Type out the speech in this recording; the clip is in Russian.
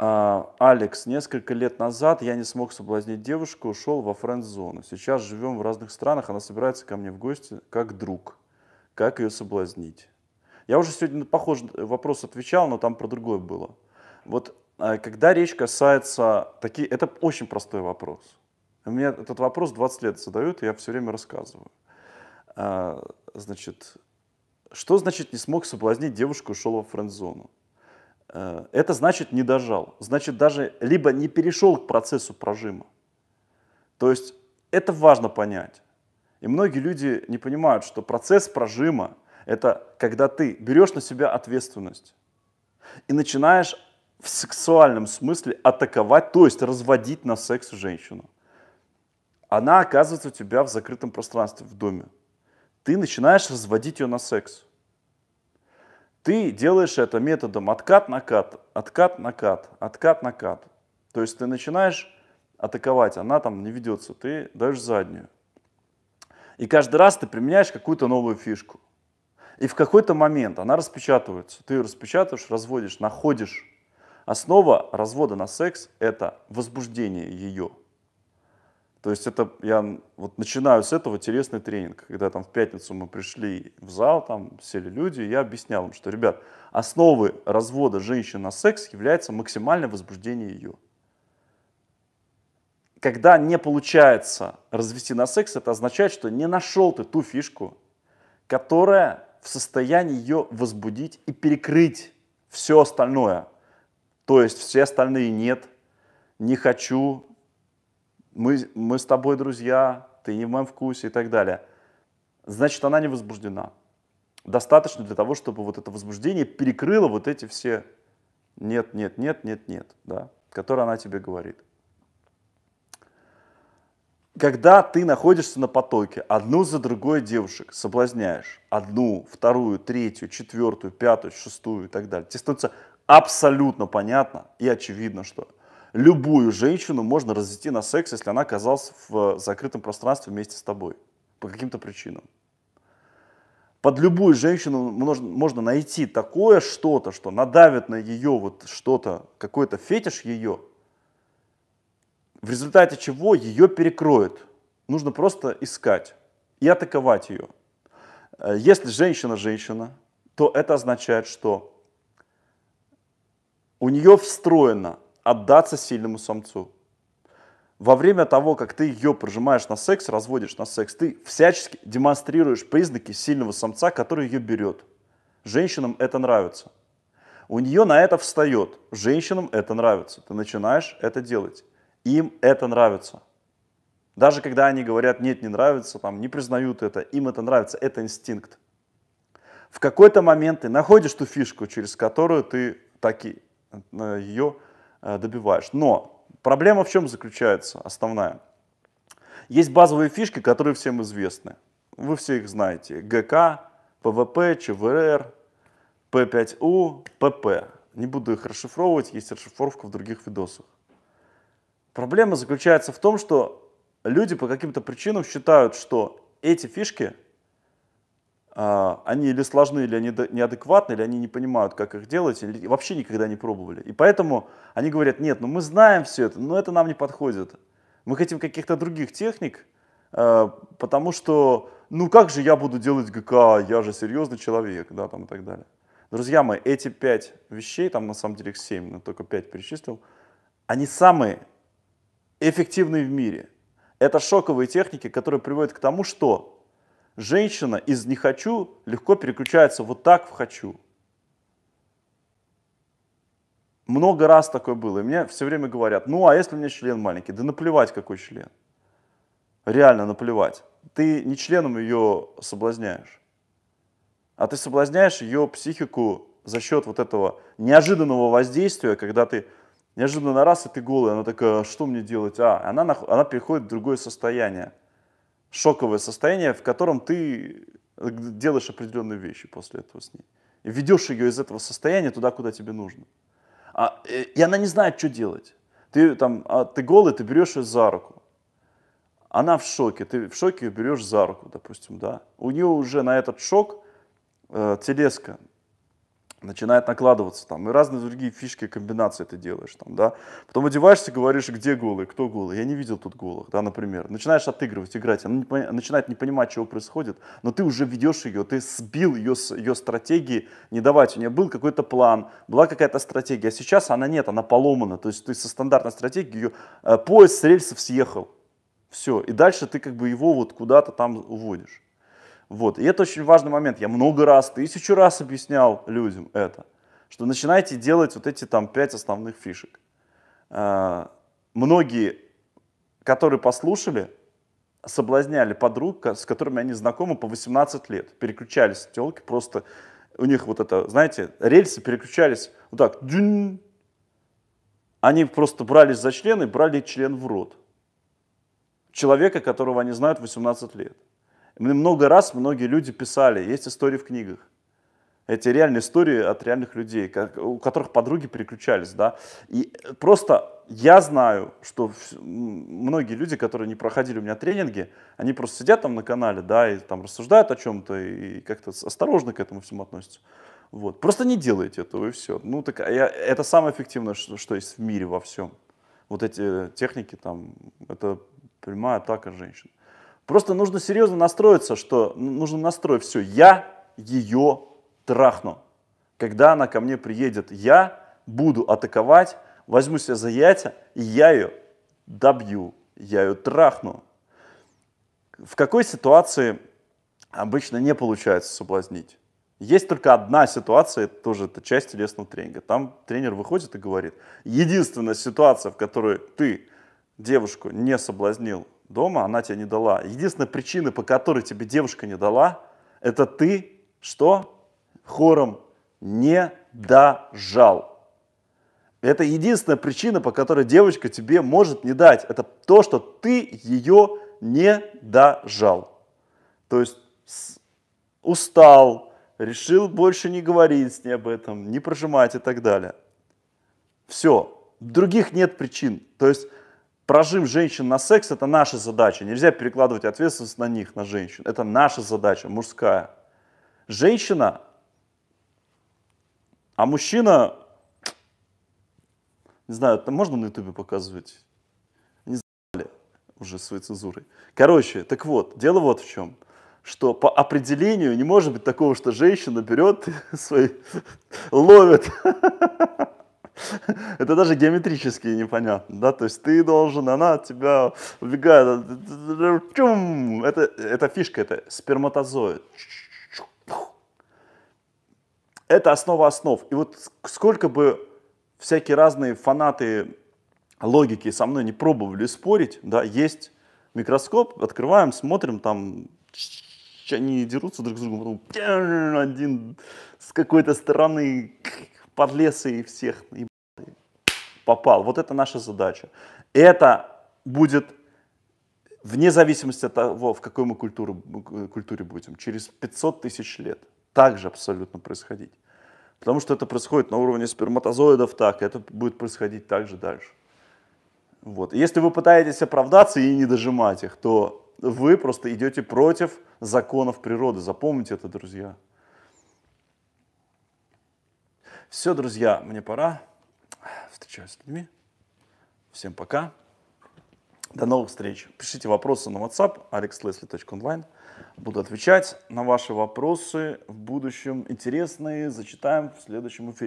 А, Алекс, несколько лет назад я не смог соблазнить девушку, ушел во френд-зону. Сейчас живем в разных странах, она собирается ко мне в гости как друг. Как ее соблазнить? Я уже сегодня на похожий вопрос отвечал, но там про другое было. Вот а, когда речь касается такие, это очень простой вопрос. Мне этот вопрос 20 лет задают, и я все время рассказываю. А, значит, что значит не смог соблазнить девушку, ушел во френд-зону? Э, это значит не дожал. Значит, даже либо не перешел к процессу прожима. То есть это важно понять. И многие люди не понимают, что процесс прожима – это когда ты берешь на себя ответственность и начинаешь в сексуальном смысле атаковать, то есть разводить на секс женщину. Она оказывается у тебя в закрытом пространстве, в доме. Ты начинаешь разводить ее на секс. Ты делаешь это методом откат-накат, откат-накат, откат-накат. То есть ты начинаешь атаковать, она там не ведется, ты даешь заднюю. И каждый раз ты применяешь какую-то новую фишку. И в какой-то момент она распечатывается. Ты ее распечатываешь, разводишь, находишь. Основа развода на секс – это возбуждение ее. То есть это я вот начинаю с этого телесный тренинг, когда там в пятницу мы пришли в зал, там сели люди, и я объяснял им, что, ребят, основы развода женщин на секс является максимальное возбуждение ее. Когда не получается развести на секс, это означает, что не нашел ты ту фишку, которая в состоянии ее возбудить и перекрыть все остальное. То есть все остальные нет, не хочу, мы, мы с тобой друзья, ты не в моем вкусе и так далее. Значит, она не возбуждена. Достаточно для того, чтобы вот это возбуждение перекрыло вот эти все нет, нет, нет, нет, нет, да, которые она тебе говорит. Когда ты находишься на потоке, одну за другой девушек соблазняешь, одну, вторую, третью, четвертую, пятую, шестую и так далее, тебе становится абсолютно понятно и очевидно, что любую женщину можно развести на секс, если она оказалась в закрытом пространстве вместе с тобой по каким-то причинам. Под любую женщину можно найти такое что-то, что надавит на ее вот что-то, какой-то фетиш ее, в результате чего ее перекроет. Нужно просто искать и атаковать ее. Э, если женщина женщина, то это означает, что у нее встроено отдаться сильному самцу. Во время того, как ты ее прожимаешь на секс, разводишь на секс, ты всячески демонстрируешь признаки сильного самца, который ее берет. Женщинам это нравится. У нее на это встает. Женщинам это нравится. Ты начинаешь это делать. Им это нравится. Даже когда они говорят, нет, не нравится, там, не признают это, им это нравится, это инстинкт. В какой-то момент ты находишь ту фишку, через которую ты таки, э, ее Э, добиваешь. Но проблема в чем заключается основная? Есть базовые фишки, которые всем известны. Вы все их знаете. ГК, ПВП, ЧВР, П5У, ПП. Не буду их расшифровывать, есть расшифровка в других видосах. Проблема заключается в том, что люди по каким-то причинам считают, что эти фишки – а, они или сложны, или они неадекватны, или они не понимают, как их делать, или вообще никогда не пробовали. И поэтому они говорят, нет, ну мы знаем все это, но это нам не подходит. Мы хотим каких-то других техник, а, потому что, ну как же я буду делать ГК, я же серьезный человек, да, там и так далее. Друзья мои, эти пять вещей, там на самом деле их семь, но только пять перечислил, они самые эффективные в мире. Это шоковые техники, которые приводят к тому, что женщина из «не хочу» легко переключается вот так в «хочу». Много раз такое было. И мне все время говорят, ну а если у меня член маленький? Да наплевать, какой член. Реально наплевать. Ты не членом ее соблазняешь, а ты соблазняешь ее психику за счет вот этого неожиданного воздействия, когда ты неожиданно раз, и ты голая, она такая, «А что мне делать? А, она, она переходит в другое состояние шоковое состояние, в котором ты э, делаешь определенные вещи после этого с ней. И ведешь ее из этого состояния туда, куда тебе нужно. А, э, и она не знает, что делать. Ты, там, а, ты голый, ты берешь ее за руку. Она в шоке, ты в шоке ее берешь за руку, допустим, да. У нее уже на этот шок э, телеска начинает накладываться там, и разные другие фишки, комбинации ты делаешь там, да. Потом одеваешься, говоришь, где голый, кто голый, я не видел тут голых, да, например. Начинаешь отыгрывать, играть, она не пони- начинает не понимать, чего происходит, но ты уже ведешь ее, ты сбил ее, ее стратегии, не давать, у нее был какой-то план, была какая-то стратегия, а сейчас она нет, она поломана, то есть ты со стандартной стратегией, ее э, поезд с рельсов съехал, все, и дальше ты как бы его вот куда-то там уводишь. Вот. И это очень важный момент. Я много раз, тысячу раз объяснял людям это, что начинайте делать вот эти там пять основных фишек. А, многие, которые послушали, соблазняли подруг, с которыми они знакомы по 18 лет. Переключались телки, просто у них вот это, знаете, рельсы переключались вот так. Они просто брались за и брали член в рот. Человека, которого они знают 18 лет много раз многие люди писали, есть истории в книгах. Эти реальные истории от реальных людей, как, у которых подруги переключались, да. И просто я знаю, что многие люди, которые не проходили у меня тренинги, они просто сидят там на канале, да, и там рассуждают о чем-то, и как-то осторожно к этому всему относятся. Вот. Просто не делайте этого, и все. Ну, так а я, это самое эффективное, что, что есть в мире во всем. Вот эти техники там, это прямая атака женщин. Просто нужно серьезно настроиться, что нужно настроить все. Я ее трахну. Когда она ко мне приедет, я буду атаковать, возьму себя за яйца, и я ее добью, я ее трахну. В какой ситуации обычно не получается соблазнить? Есть только одна ситуация, это тоже это часть телесного тренинга. Там тренер выходит и говорит, единственная ситуация, в которой ты девушку не соблазнил дома, она тебе не дала. Единственная причина, по которой тебе девушка не дала, это ты что? Хором не дожал. Это единственная причина, по которой девочка тебе может не дать. Это то, что ты ее не дожал. То есть устал, решил больше не говорить с ней об этом, не прожимать и так далее. Все. Других нет причин. То есть прожим женщин на секс – это наша задача. Нельзя перекладывать ответственность на них, на женщин. Это наша задача, мужская. Женщина, а мужчина, не знаю, это можно на ютубе показывать? Не знали уже своей цензурой. Короче, так вот, дело вот в чем – что по определению не может быть такого, что женщина берет свои, ловит Это даже геометрически непонятно, да, то есть ты должен, она от тебя убегает, э, э, э, это, это фишка, это сперматозоид. Это основа основ. И вот сколько бы всякие разные фанаты логики со мной не пробовали спорить, да, есть микроскоп, открываем, смотрим, там они дерутся друг с другом, потом один с какой-то стороны подлесы и всех и попал. Вот это наша задача. Это будет вне зависимости от того, в какой мы культуре, культуре будем, через 500 тысяч лет также абсолютно происходить. Потому что это происходит на уровне сперматозоидов так, это будет происходить также дальше. Вот. если вы пытаетесь оправдаться и не дожимать их, то вы просто идете против законов природы. Запомните это, друзья. Все, друзья, мне пора. Встречаюсь с людьми. Всем пока. До новых встреч. Пишите вопросы на WhatsApp alexleslie.online. Буду отвечать на ваши вопросы в будущем. Интересные зачитаем в следующем эфире.